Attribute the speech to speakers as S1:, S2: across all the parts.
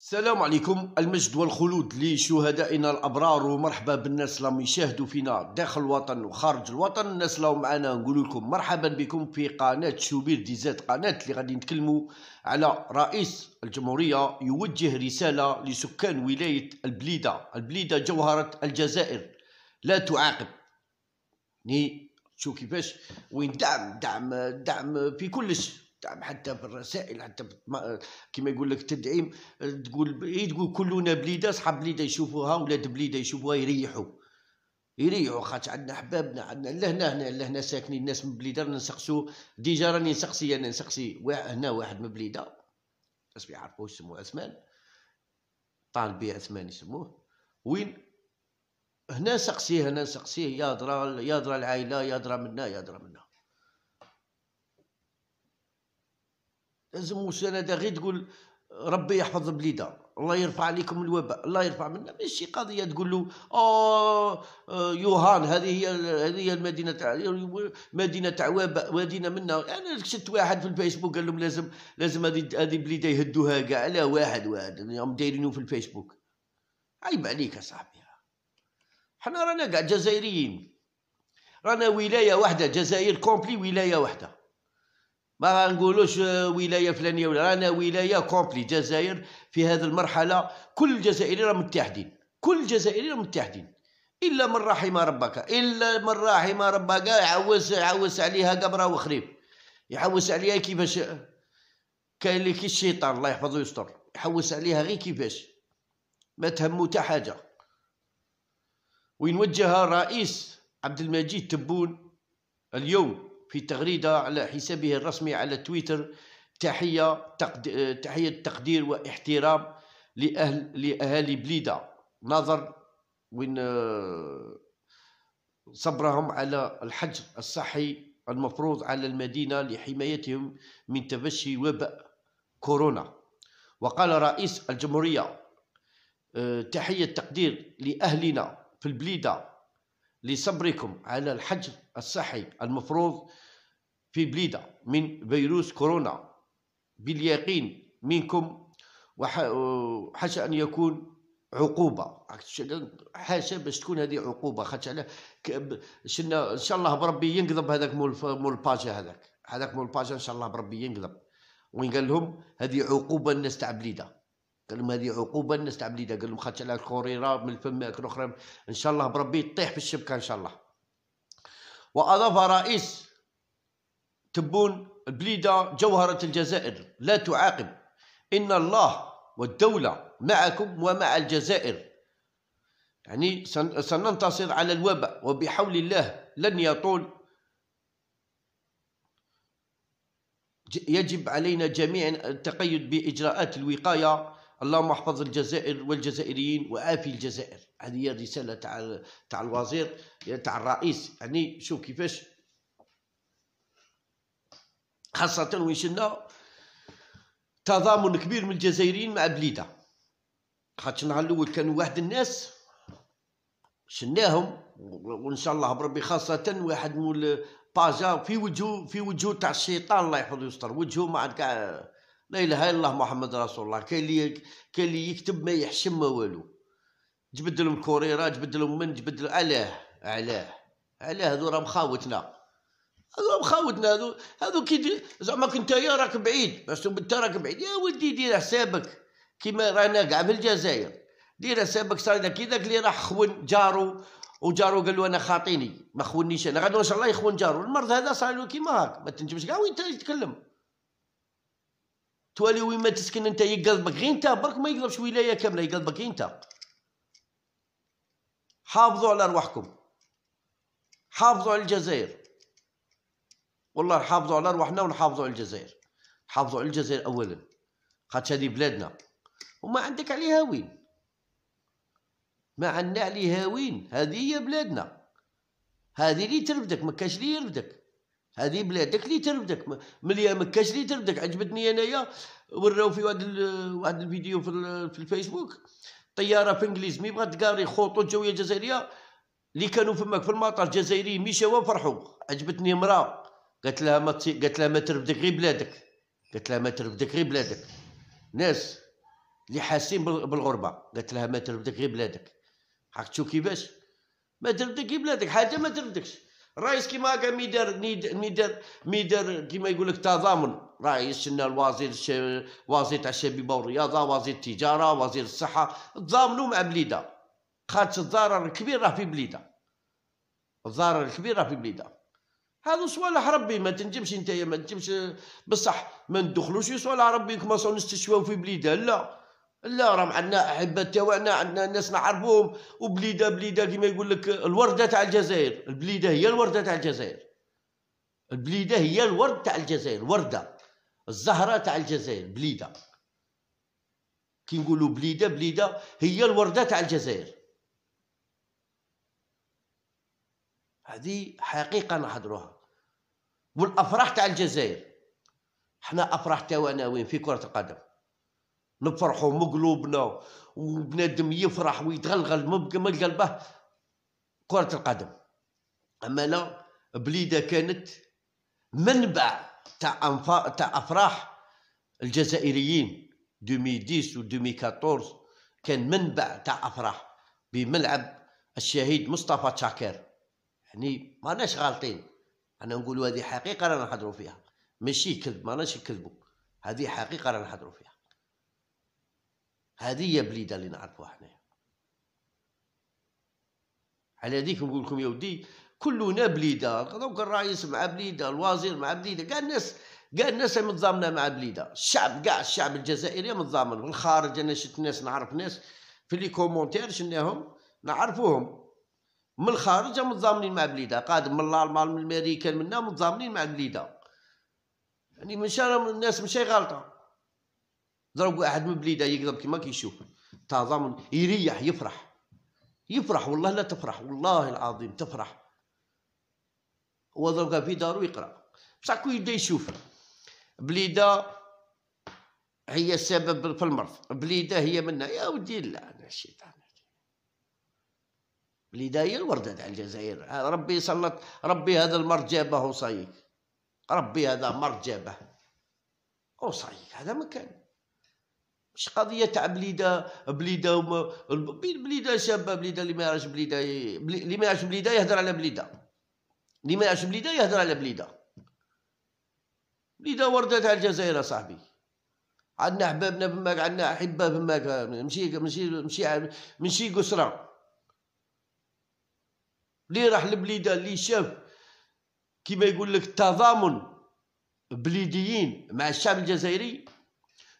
S1: السلام عليكم المجد والخلود لشهدائنا الابرار ومرحبا بالناس اللي يشاهدوا فينا داخل الوطن وخارج الوطن الناس اللي معنا نقول لكم مرحبا بكم في قناه شوبير ديزات قناه اللي غادي نتكلموا على رئيس الجمهوريه يوجه رساله لسكان ولايه البليده البليده جوهره الجزائر لا تعاقب ني شو كيفاش وين دعم دعم دعم في كلش حتى بالرسائل حتى كما يقول لك تدعيم تقول اي تقول كلنا بليده اصحاب بليده يشوفوها ولاد بليده يشوفوها يريحوا يريحوا خاطر عندنا احبابنا عندنا لهنا هنا لهنا ساكنين الناس من بليده رانا نسقسو ديجا راني نسقسي انا نسقسي هنا واحد من بليده الناس يعرفوا يعرفوش يسموه عثمان طالبي عثمان يسموه وين هنا سقسيه هنا سقسيه يا درا يا درا العائله يا درا منا يا درا منا لازم مسانده غير تقول ربي يحفظ بليده الله يرفع عليكم الوباء الله يرفع منا ماشي قضيه تقول له اه, آه، يوهان هذه هي هذه هي المدينه تاع مدينه تاع وباء مدينه منا انا شفت واحد في الفيسبوك قال لهم لازم لازم هذه هذه بليده يهدوها كاع لا واحد واحد هم دايرينه في الفيسبوك عيب عليك يا صاحبي حنا رانا كاع جزائريين رانا ولايه واحده جزائر كومبلي ولايه واحده ما نقولوش ولايه فلانيه ولا رانا ولايه كومبلي جزائر في هذه المرحله كل الجزائريين راهم متحدين كل الجزائريين متحدين الا من رحم ربك الا من رحم ربك يعوس يعوس عليها قبره وخريف يعوس عليها كيفاش كاين اللي كي الشيطان الله يحفظه ويستر يحوس عليها غير كيفاش ما تهمو حتى حاجه وين وجه الرئيس عبد المجيد تبون اليوم في تغريدة على حسابه الرسمي على تويتر تحية تقد... تحية تقدير واحترام لأهل لأهالي بليدة نظر وين صبرهم على الحجر الصحي المفروض على المدينة لحمايتهم من تفشي وباء كورونا وقال رئيس الجمهورية آه، تحية تقدير لأهلنا في البليدة لصبركم على الحجر الصحي المفروض في بليدة من فيروس كورونا باليقين منكم وحاشا أن يكون عقوبة حاشا باش تكون هذه عقوبة خاطش على شنا إن شاء الله بربي ينقذب هذاك مول مول الباجا هذاك هذاك مول الباجا إن شاء الله بربي ينقذب وين قال لهم هذه عقوبة الناس تاع بليده قال لهم هذه عقوبة الناس تاع بليده قال لهم خاطش على الكوريرا من فمك اخرى إن شاء الله بربي تطيح في الشبكة إن شاء الله وأضاف رئيس تبون بليدة جوهرة الجزائر لا تعاقب إن الله والدولة معكم ومع الجزائر يعني سننتصر على الوباء وبحول الله لن يطول يجب علينا جميعا التقيد بإجراءات الوقاية اللهم احفظ الجزائر والجزائريين وآفي الجزائر هذه هي الرسالة تاع تاع الوزير تاع الرئيس يعني شوف كيفاش خاصة وين شلنا تضامن كبير من الجزائريين مع بليدة خاطش النهار الأول كانوا واحد الناس شناهم وان شاء الله بربي خاصة واحد مول باجا في وجهه في وجهه تاع الشيطان الله يحفظه يستر وجهه ما عاد كاع لا اله الا الله محمد رسول الله كاين اللي كاين اللي يكتب ما يحشم ما والو جبد لهم كوريرا جبد لهم من جبد لهم علاه علاه علاه هذو راه مخاوتنا هذو مخاوتنا هذو هذو كي زعما كنت يا راك بعيد باش انت راك بعيد يا ودي دير حسابك كيما رانا كاع في الجزائر دير حسابك صار كي ذاك اللي راح خون جارو وجارو قال له انا خاطيني ما خونيش انا غادي ان شاء الله يخون جارو المرض هذا صار له كيما هاك ما تنجمش كاع وين تتكلم تولي وين ما تسكن انت يقلبك غير انت برك ما يقلبش ولايه كامله يقلبك غير انت حافظوا على ارواحكم حافظوا على الجزائر والله نحافظوا على ارواحنا ونحافظوا على الجزائر نحافظوا على الجزائر اولا خاطش هذه بلادنا وما عندك عليها وين ما عندنا عليها وين هذه هي بلادنا هذه اللي تربدك ما كاش اللي يربدك هذه بلادك اللي تربدك ملي مكاش اللي تربدك عجبتني انايا وراو في واحد واحد الفيديو في, في الفيسبوك طياره في انجليز مي بغات تقاري خطوط جويه جزائريه اللي كانوا فماك في المطار الجزائري مشاو فرحوا عجبتني امراه قالت لها ما تي... قالت لها ما تربدك غير بلادك قالت لها ما تربدك غير بلادك ناس اللي حاسين بالغربه قالت لها ما تربدك غير بلادك حق تشوف كيفاش ما تربدك غير بلادك حاجه ما تربدكش رئيس كيما هكا ميدار ميدر ميدار كيما يقول لك تضامن رئيس الوزير وزير تاع الشبيبه والرياضه وزير التجاره وزير الصحه تضامنوا مع بليده خاطش الضرر الكبير راه في بليده الضرر الكبير راه في بليده هذا صوالح ربي ما تنجمش انت ما تنجمش بصح ما ندخلوش صوالح ربي كما نستشفاو في بليده لا لا راه عندنا احبه تاعنا عندنا ناس نعرفوهم وبليده بليده كيما يقول لك الورده تاع الجزائر البليده هي الورده تاع الجزائر البليده هي الورد تاع الجزائر ورده الزهره تاع الجزائر بليده كي نقولوا بليده بليده هي الورده تاع الجزائر هذه حقيقه نحضروها والافراح تاع الجزائر حنا افراح تاعنا وين في كره القدم نفرحوا مقلوبنا وبنادم يفرح ويتغلغل من قلبه كرة القدم أما لا بليدة كانت منبع تاع تاع أفراح الجزائريين 2010 و 2014 كان منبع تاع أفراح بملعب الشهيد مصطفى تشاكر يعني ماناش غالطين انا نقول هذه حقيقه رانا نحضروا فيها ماشي كذب ماناش نكذبوا هذه حقيقه رانا نحضروا فيها هذه هي بليده اللي نعرفوها حنايا على هذيك نقول لكم يا ودي كلنا بليده دوك الرئيس مع بليده الوزير مع بليده كاع الناس كاع الناس متضامنه مع بليده الشعب كاع الشعب الجزائري متضامن من الخارج انا شفت ناس نعرف ناس في لي كومونتير شناهم نعرفوهم من الخارج متضامنين مع بليده قادم من الالمان من امريكا منا متضامنين مع بليده يعني مش الناس ماشي غلطه ضرب واحد من بليده يقلب كما كيشوف تضامن يريح يفرح يفرح والله لا تفرح والله العظيم تفرح هو ضربها في دارو يقرا بصح كو يبدا يشوف بليده هي السبب في المرض بليده هي منها يا ودي لا انا الشيطان بليده هي الورده تاع الجزائر ربي سلط ربي هذا المرض جابه وصايك ربي هذا مرض جابه وصايك هذا مكان مش قضيه تاع بليده بليده وما بليده شابه بليده اللي ما يعرفش بليده اللي ما يعرفش بليده يهدر على بليده اللي ما يعرفش بليده يهدر على بليده بليده ورده تاع الجزائر صاحبي عندنا احبابنا في ماك عندنا احبه بماك مشي مشي مشي مشي قسره اللي راح لبليده اللي شاف كيما يقول لك تضامن بليديين مع الشعب الجزائري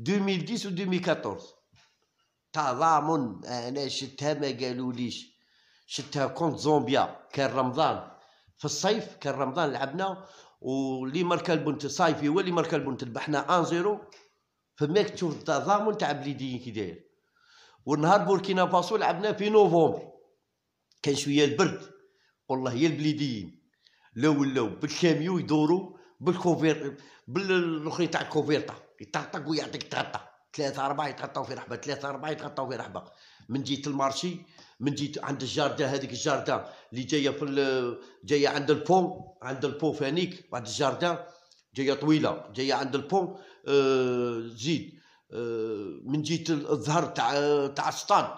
S1: 2010 و 2014 تضامن انا شتها ما قالوليش شتها كونت زومبيا كان رمضان في الصيف كان رمضان لعبنا ولي ماركا البنت صايفي هو اللي ماركا البنت ربحنا 1 0 فماك تشوف التضامن تاع بليديين كي داير ونهار بوركينا فاسو لعبنا في نوفمبر كان شويه البرد والله يا البليديين لو لو بالكاميو يدورو بالكوفير بالاخرين تاع الكوفيرطه يطقطق ويعطيك تغطى ثلاثة أربعة يتغطاو في رحبة ثلاثة أربعة يتغطاو في رحبة من جيت المارشي من جيت عند الجاردة هذيك الجاردة اللي جاية في جاية عند البون عند البون فانيك بعد الجاردة جاية طويلة جاية عند البون آه زيد آه من جيت الظهر تاع تاع السطاد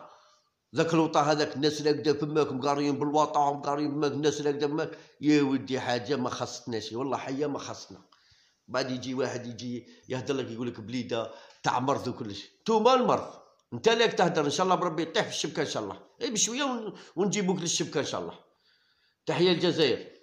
S1: ذاك الوطا هذاك الناس اللي هكذا فماك مقاريين بالواطا ومقاريين الناس اللي هكذا فماك يا ودي حاجه ما خصتناش والله حيه ما خصنا بعد يجي واحد يجي يهدر لك يقول لك بليده تاع مرض وكلش توما المرض انت لك تهدر ان شاء الله بربي طيح في الشبكه ان شاء الله اي بشويه ونجيبوك للشبكه ان شاء الله تحيه الجزائر